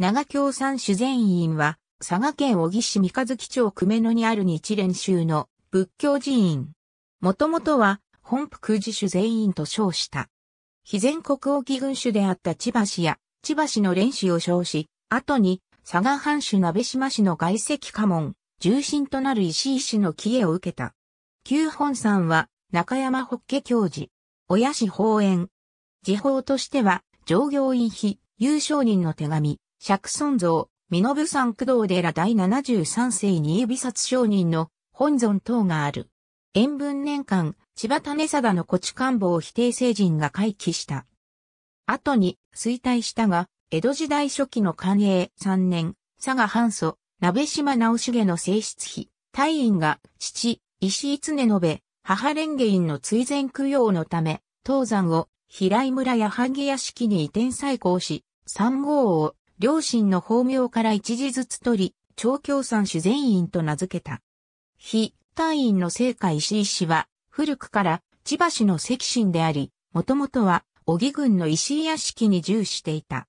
長京産修善院は、佐賀県小城市三日月町久米野にある日蓮宗の仏教寺院。もともとは、本福寺修善院と称した。非前国沖群軍主であった千葉市や、千葉市の蓮氏を称し、後に、佐賀藩主鍋島市の外籍家門、重臣となる石井氏の帰依を受けた。旧本山は、中山法華教寺、親氏法園。寺法としては、上行院費、優勝人の手紙、釈尊像、身延山駆動寺第73世に指殺商人の本尊等がある。塩文年間、千葉種貞の古地官房を否定聖人が回帰した。後に衰退したが、江戸時代初期の寛永3年、佐賀藩祖、鍋島直重の正室妃、大院が父、石井常延、母蓮華院の追善供養のため、東山を平井村や萩屋敷に移転再興し、三号を両親の法名から一字ずつ取り、長教山主善院と名付けた。非隊員の聖火石井氏は、古くから千葉市の関心であり、もともとは、小木郡の石井屋敷に従していた。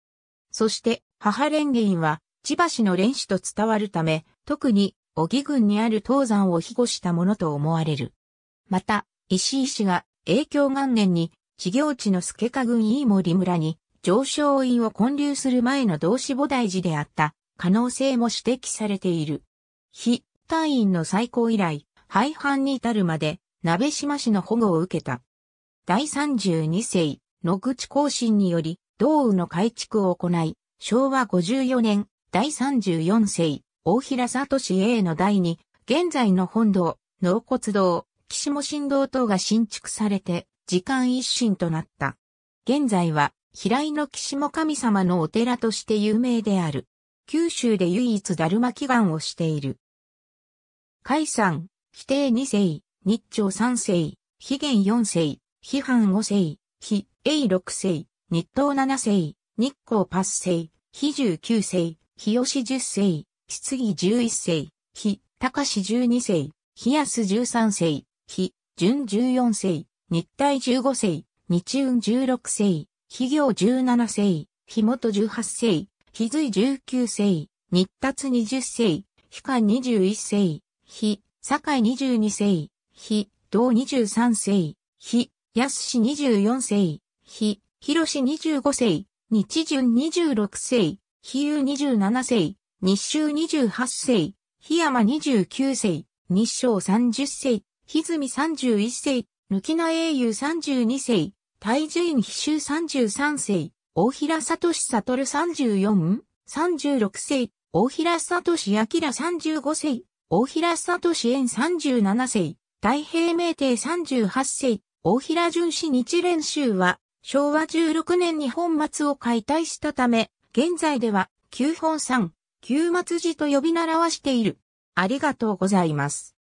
そして、母蓮院は、千葉市の蓮氏と伝わるため、特に、小木郡にある東山を庇護したものと思われる。また、石井氏が、影響元年に、事業地の助家郡飯森村に、上昇院を建立する前の同志菩提寺であった可能性も指摘されている。非隊員の再興以来、廃藩に至るまで、鍋島氏の保護を受けた。第32世、野口更新により、道雨の改築を行い、昭和54年、第34世、大平里氏 A の代に、現在の本堂、納骨堂、岸も神堂等が新築されて、時間一新となった。現在は、平井の岸も神様のお寺として有名である。九州で唯一だるま祈願をしている。海山、規定二世、日朝三世、非元四世、非藩五世、非永六世、日東七世、日光八世、非十九世、日吉十世、質疑十一世、非高志十二世、非安十三世、非純十四世、日体十五世、日運十六世、非業17世、非元18世、非隋19世、日達20世、非二21世、非、堺22世、非、二23世、非、安氏24世、非、広氏25世、日順26世、比二27世、日州28世、檜山29世、日照30世、ひずみ31世、抜きな英雄32世、大樹院秘州33世、大平聡悟34、36世、大平聡明35世、大平聡円37世、太平明帝38世、大平淳氏日蓮宗は、昭和16年に本末を解体したため、現在では、旧本山、旧末寺と呼び習わしている。ありがとうございます。